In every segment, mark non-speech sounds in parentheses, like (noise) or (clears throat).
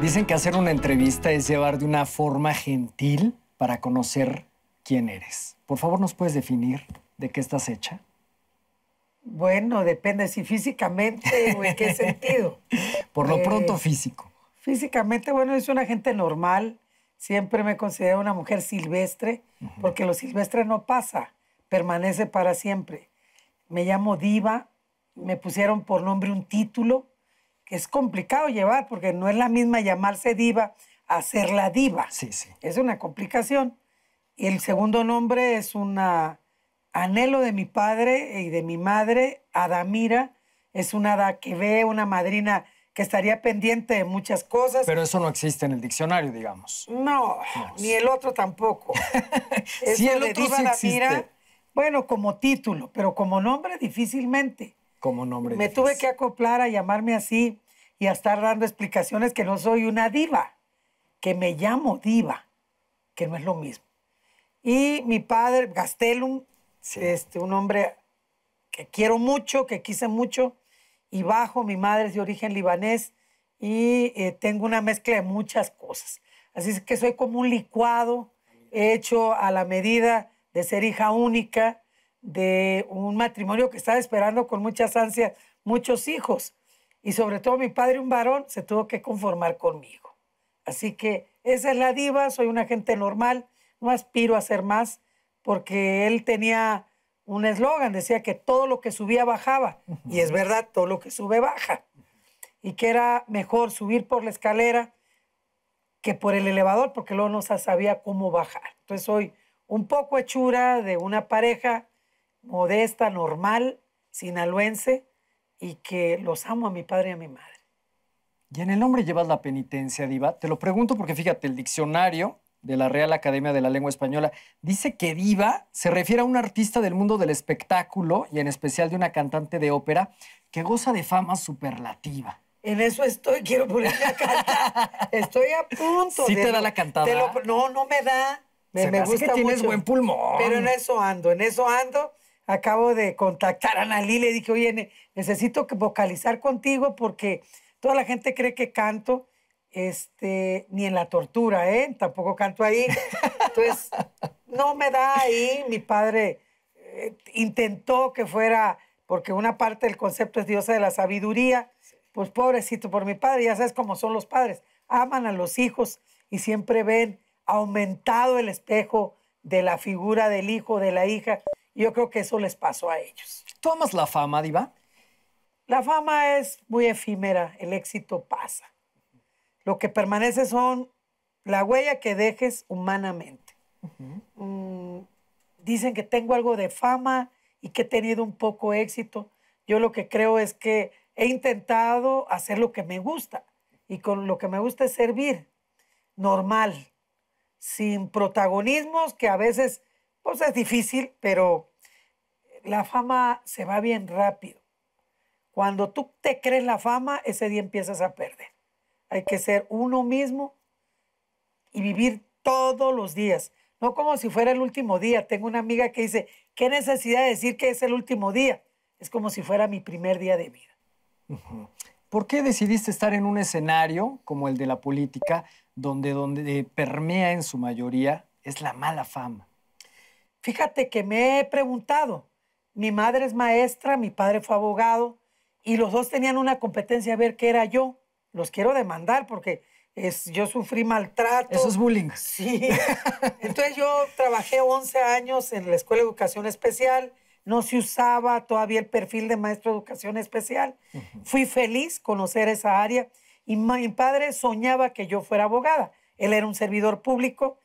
Dicen que hacer una entrevista es llevar de una forma gentil para conocer quién eres. Por favor, ¿nos puedes definir de qué estás hecha? Bueno, depende si físicamente o en qué sentido. (laughs) Por lo eh, pronto físico. Físicamente, bueno, es una gente normal. Siempre me considero una mujer silvestre, porque lo silvestre no pasa, permanece para siempre. Me llamo diva, me pusieron por nombre un título que es complicado llevar, porque no es la misma llamarse diva a ser la diva. Sí, sí. Es una complicación. Y el segundo nombre es una Anhelo de mi padre eh, y de mi madre, Adamira, es una hada que ve, una madrina que estaría pendiente de muchas cosas. Pero eso no existe en el diccionario, digamos. No, ni el otro tampoco. si (laughs) el otro sí existe. Bueno, como título, pero como nombre difícilmente. Como nombre. Me tuve que acoplar a llamarme así y a estar dando explicaciones que no soy una diva, que me llamo diva, que no es lo mismo. Y mi padre, Gastelum, Sí. Este, un hombre que quiero mucho, que quise mucho, y bajo, mi madre es de origen libanés y eh, tengo una mezcla de muchas cosas. Así es que soy como un licuado hecho a la medida de ser hija única de un matrimonio que estaba esperando con muchas ansias muchos hijos. Y sobre todo mi padre, un varón, se tuvo que conformar conmigo. Así que esa es la diva, soy una gente normal, no aspiro a ser más, porque él tenía un eslogan, decía que todo lo que subía bajaba, y es verdad, todo lo que sube baja, y que era mejor subir por la escalera que por el elevador, porque luego no sabía cómo bajar. Entonces soy un poco hechura de una pareja modesta, normal, sinaloense, y que los amo a mi padre y a mi madre. Y en el nombre llevas la penitencia, Diva. Te lo pregunto porque fíjate, el diccionario de la Real Academia de la Lengua Española, dice que diva se refiere a un artista del mundo del espectáculo y en especial de una cantante de ópera que goza de fama superlativa. En eso estoy, quiero ponerme a cantar. (laughs) Estoy a punto. Sí te da la cantada. no, no me da. Me, me, gusta que tienes buen pulmón. Pero en eso ando, en eso ando. Acabo de contactar a Nalí, le dije, oye, necesito vocalizar contigo porque toda la gente cree que canto este, ni en la tortura, ¿eh? Tampoco canto ahí. Entonces, (laughs) no me da ahí. Mi padre eh, intentó que fuera, porque una parte del concepto es diosa de la sabiduría. Pues pobrecito por mi padre, ya sabes cómo son los padres. Aman a los hijos y siempre ven aumentado el espejo de la figura del hijo, de la hija. yo creo que eso les pasó a ellos. ¿Tú la fama, Diva? La fama es muy efímera, el éxito pasa. Lo que permanece son la huella que dejes humanamente. Mm, dicen que tengo algo de fama y que he tenido un poco éxito. Yo lo que creo es que he intentado hacer lo que me gusta y con lo que me gusta es servir, normal, sin protagonismos que a veces pues es difícil, pero la fama se va bien rápido. Cuando tú te crees la fama, ese día empiezas a perder. Hay que ser uno mismo y vivir todos los días. No como si fuera el último día. Tengo una amiga que dice, ¿qué necesidad de decir que es el último día? Es como si fuera mi primer día de vida. ¿Por qué decidiste estar en un escenario como el de la política, donde, donde permea en su mayoría es la mala fama? Fíjate que me he preguntado. Mi madre es maestra, mi padre fue abogado, y los dos tenían una competencia a ver qué era yo los quiero demandar porque es, yo sufrí maltrato. Esos es bullying. Sí. (laughs) Entonces yo trabajé 11 años en la Escuela de Educación Especial, no se usaba todavía el perfil de maestro de educación especial. Fui feliz conocer esa área y mi padre soñaba que yo fuera abogada. Él era un servidor público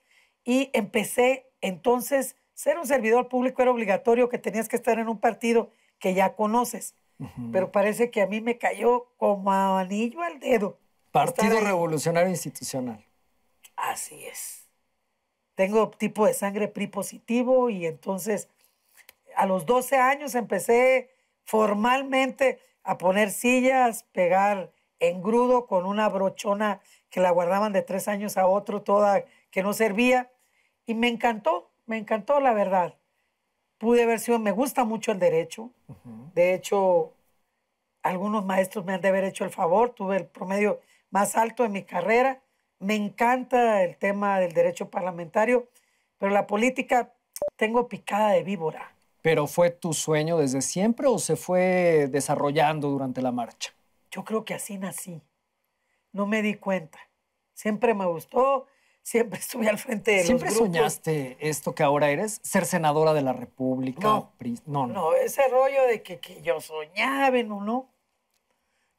y empecé entonces, ser un servidor público era obligatorio que tenías que estar en un partido que ya conoces pero parece que a mí me cayó como a anillo al dedo. Partido Revolucionario Institucional. Así es. Tengo tipo de sangre PRI positivo y entonces a los 12 años empecé formalmente a poner sillas, pegar engrudo con una brochona que la guardaban de tres años a otro, toda que no servía. Y me encantó, me encantó la verdad pude haber sido, me gusta mucho el derecho. De hecho, algunos maestros me han de haber hecho el favor, tuve el promedio más alto en mi carrera. Me encanta el tema del derecho parlamentario, pero la política tengo picada de víbora. ¿Pero fue tu sueño desde siempre o se fue desarrollando durante la marcha? Yo creo que así nací. No me di cuenta. Siempre me gustó, siempre estuve al frente de ¿Siempre los soñaste esto que ahora eres? ¿Ser senadora de la República? No, no, no. ese rollo de que, que yo soñaba o no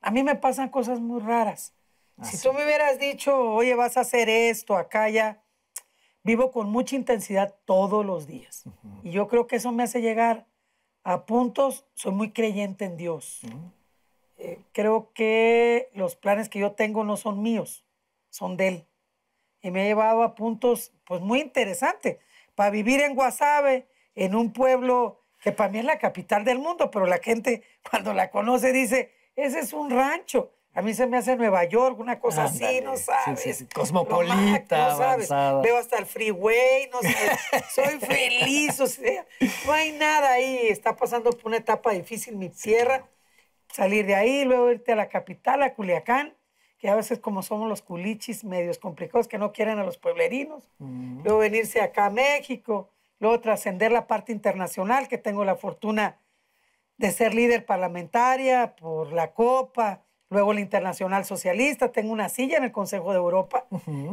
A mí me pasan cosas muy raras. Ah, si tú me hubieras dicho, oye, vas a hacer esto, acá, ya, vivo con mucha intensidad todos los días. Y yo creo que eso me hace llegar a puntos, soy muy creyente en Dios. Eh, creo que los planes que yo tengo no son míos, son de Él y me ha llevado a puntos pues muy interesantes. Para vivir en Guasave, en un pueblo que para mí es la capital del mundo, pero la gente (laughs) cuando la conoce dice, ese es un rancho. A mí se me hace Nueva York, una cosa así, no sabes. Cosmopolita, no Veo hasta el freeway, no sé. (laughs) soy feliz, o sea, no hay nada ahí. Está pasando por una etapa difícil mi tierra. Salir de ahí, luego irte a la capital, a Culiacán, que a veces como somos los culichis medios complicados que no quieren a los pueblerinos, mm. luego venirse acá a México, luego trascender la parte internacional, que tengo la fortuna de ser líder parlamentaria por la Copa, luego la Internacional Socialista, tengo una silla en el Consejo de Europa.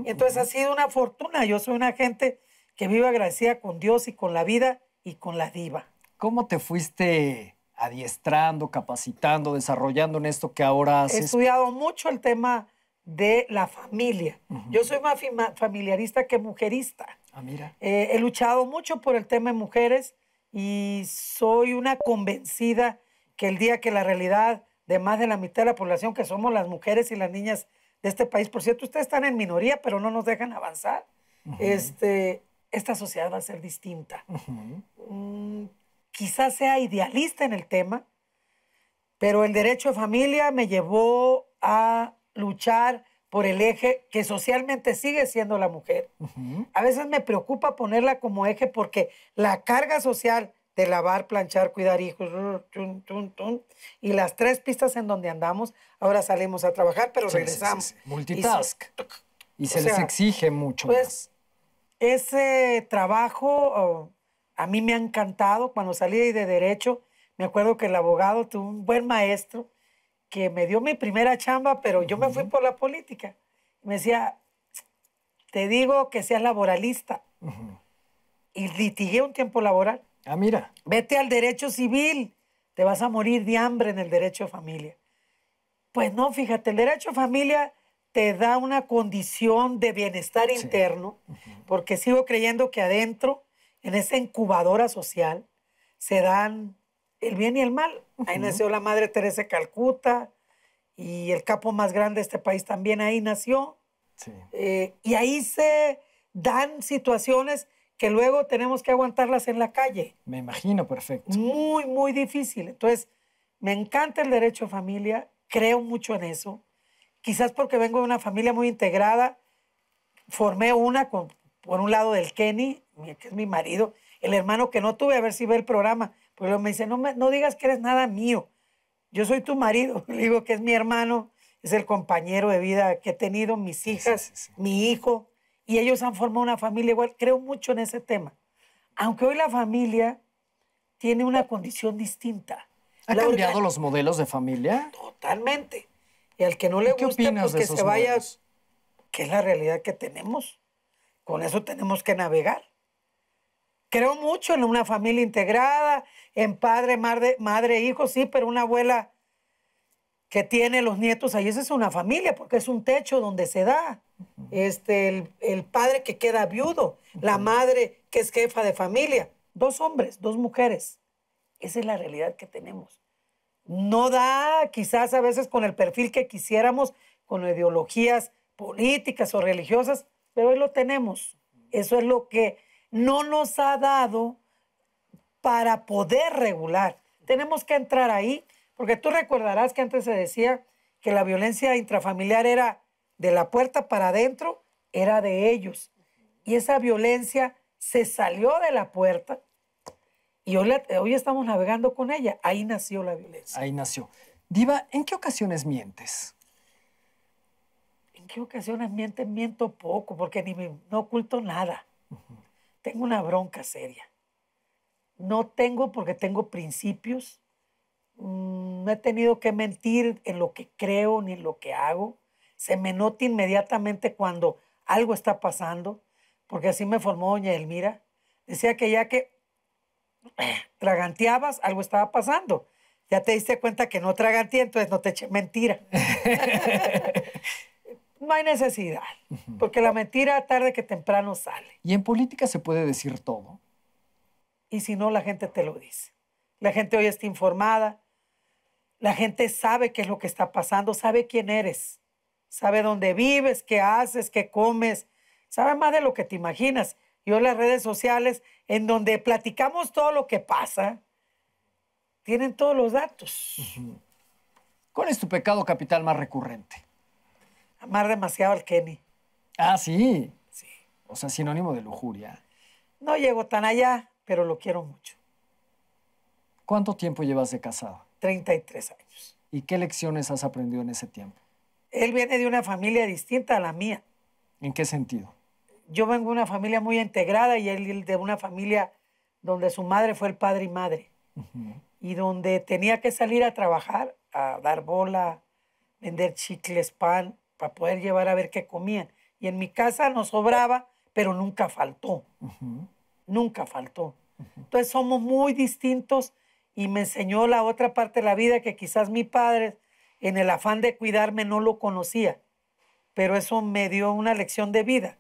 entonces ha sido una fortuna, yo soy una gente que vive agradecida con Dios y con la vida y con la diva. ¿Cómo te fuiste adiestrando, capacitando, desarrollando en esto que ahora haces? He estudiado mucho el tema de la familia. Yo soy más familiarista que mujerista. Ah, mira. Eh, he luchado mucho por el tema de mujeres y soy una convencida que el día que la realidad de más de la mitad de la población, que somos las mujeres y las niñas de este país, por cierto, ustedes están en minoría, pero no nos dejan avanzar, este, esta sociedad va a ser distinta quizás sea idealista en el tema, pero el derecho de familia me llevó a luchar por el eje que socialmente sigue siendo la mujer. A veces me preocupa ponerla como eje porque la carga social de lavar, planchar, cuidar hijos, y las tres pistas en donde andamos, ahora salimos a trabajar, pero regresamos. Multitask. Y se, les exige mucho. Pues ese trabajo a mí me ha encantado cuando salí de derecho. Me acuerdo que el abogado tuvo un buen maestro que me dio mi primera chamba, pero yo me fui por la política. Me decía, te digo que seas laboralista. Y litigué un tiempo laboral. Ah, mira. Vete al derecho civil, te vas a morir de hambre en el derecho de familia. Pues no, fíjate, el derecho de familia te da una condición de bienestar interno, porque sigo creyendo que adentro en esa incubadora social, se dan el bien y el mal. Ahí nació la Madre Teresa Calcuta y el capo más grande de este país también ahí nació. Eh, y ahí se dan situaciones que luego tenemos que aguantarlas en la calle. Me imagino, perfecto. Muy, muy difícil. Entonces, me encanta el derecho a familia, creo mucho en eso. Quizás porque vengo de una familia muy integrada, formé una con por un lado del Kenny, que es mi marido, el hermano que no tuve, a ver si ve el programa. Pues me dice, no, no digas que eres nada mío, yo soy tu marido. (laughs) Le digo que es mi hermano, es el compañero de vida que he tenido, mis hijas, mi hijo, y ellos han formado una familia igual. Creo mucho en ese tema. Aunque hoy la familia tiene una condición distinta. han cambiado los modelos de familia? Totalmente. Y al que no le gusta, pues que se vaya, que es la realidad que tenemos. Con eso tenemos que navegar. Creo mucho en una familia integrada, en padre, madre, madre, hijo, sí, pero una abuela que tiene los nietos ahí, esa es una familia, porque es un techo donde se da. Este, el, el padre que queda viudo, la madre que es jefa de familia, dos hombres, dos mujeres. Esa es la realidad que tenemos. No da quizás a veces con el perfil que quisiéramos, con ideologías políticas o religiosas, pero hoy lo tenemos. Eso es lo que no nos ha dado para poder regular. Tenemos que entrar ahí, porque tú recordarás que antes se decía que la violencia intrafamiliar era de la puerta para adentro, era de ellos. Y esa violencia se salió de la puerta y hoy, estamos navegando con ella. Ahí nació la violencia. Ahí nació. Diva, ¿en qué ocasiones mientes? en qué ocasiones miento miento poco, porque ni no oculto nada. Tengo una bronca seria. No tengo porque tengo principios. Mm, no he tenido que mentir en lo que creo ni en lo que hago. Se me nota inmediatamente cuando algo está pasando, porque así me formó doña Elmira. Decía que ya que (clears throat) traganteabas, algo estaba pasando. Ya te diste cuenta que no traganteé, entonces no te eché mentira. (laughs) no hay necesidad, porque la mentira tarde que temprano sale. Y en política se puede decir todo. Y si no, la gente te lo dice. La gente hoy está informada, la gente sabe qué es lo que está pasando, sabe quién eres, sabe dónde vives, qué haces, qué comes, sabe más de lo que te imaginas. y hoy las redes sociales, en donde platicamos todo lo que pasa, tienen todos los datos. ¿Cuál es tu pecado capital más recurrente? más demasiado al Kenny. Ah, sí. Sí. O sea, sinónimo de lujuria. No llego tan allá, pero lo quiero mucho. ¿Cuánto tiempo llevas de casado? 33 años. ¿Y qué lecciones has aprendido en ese tiempo? Él viene de una familia distinta a la mía. ¿En qué sentido? Yo vengo de una familia muy integrada y él de una familia donde su madre fue el padre y madre. Y donde tenía que salir a trabajar, a dar bola, vender chicles, pan, para poder llevar a ver qué comían. Y en mi casa nos sobraba, pero nunca faltó. Nunca faltó. Entonces somos muy distintos y me enseñó la otra parte de la vida que quizás mi padre, en el afán de cuidarme, no lo conocía. Pero eso me dio una lección de vida.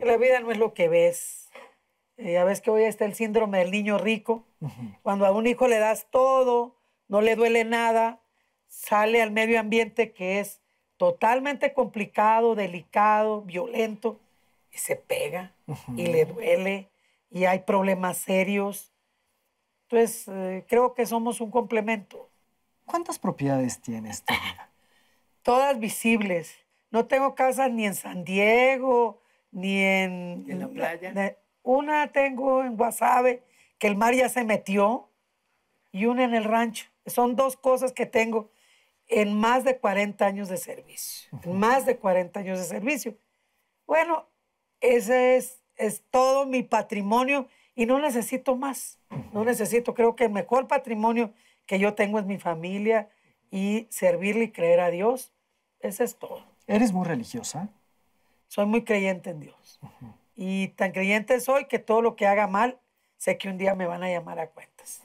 La vida no es lo que ves. Eh, ya ves que hoy está el síndrome del niño rico. Cuando a un hijo le das todo, no le duele nada, sale al medio ambiente que es totalmente complicado, delicado, violento, y se pega y le duele y hay problemas serios. Entonces, eh, creo que somos un complemento. ¿Cuántas propiedades tienes, tú? (laughs) Todas visibles. No tengo casas ni en San Diego, ni en... ¿En la playa? una tengo en Guasave, que el mar ya se metió, y una en el rancho. Son dos cosas que tengo en más de 40 años de servicio, más de 40 años de servicio. Bueno, ese es, es todo mi patrimonio y no necesito más, no necesito, creo que el mejor patrimonio que yo tengo es mi familia y servirle y creer a Dios, ese es todo. ¿Eres muy religiosa? Soy muy creyente en Dios. Y tan creyente soy que todo lo que haga mal, sé que un día me van a llamar a cuentas.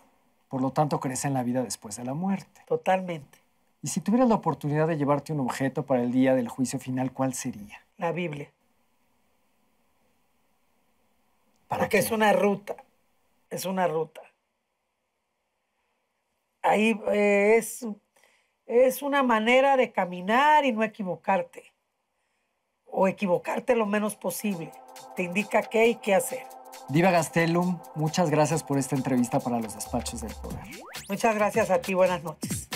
Por lo tanto, crees en la vida después de la muerte. Totalmente. Y si tuvieras la oportunidad de llevarte un objeto para el día del juicio final, ¿cuál sería? La Biblia. ¿Para Porque es una ruta, es una ruta. Ahí eh, es, es una manera de caminar y no equivocarte. O equivocarte lo menos posible. Te indica qué y qué hacer. Diva Gastelum, muchas gracias por esta entrevista para los despachos del poder. Muchas gracias a ti, buenas noches.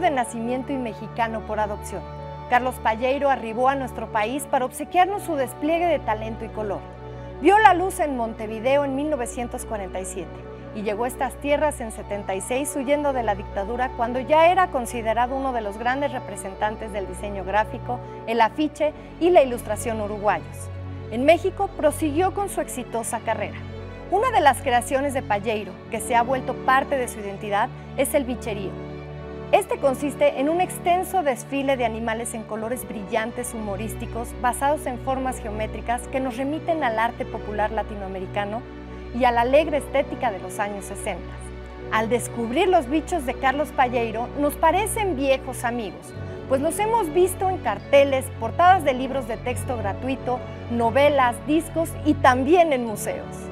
de nacimiento y mexicano por adopción. Carlos Palleiro arribó a nuestro país para obsequiarnos su despliegue de talento y color. Vio la luz en Montevideo en 1947 y llegó a estas tierras en 76 huyendo de la dictadura cuando ya era considerado uno de los grandes representantes del diseño gráfico, el afiche y la ilustración uruguayos. En México prosiguió con su exitosa carrera. Una de las creaciones de Palleiro, que se ha vuelto parte de su identidad, es el bicherío, este consiste en un extenso desfile de animales en colores brillantes humorísticos basados en formas geométricas que nos remiten al arte popular latinoamericano y a la alegre estética de los años 60. Al descubrir los bichos de Carlos Palleiro, nos parecen viejos amigos, pues los hemos visto en carteles, portadas de libros de texto gratuito, novelas, discos y también en museos.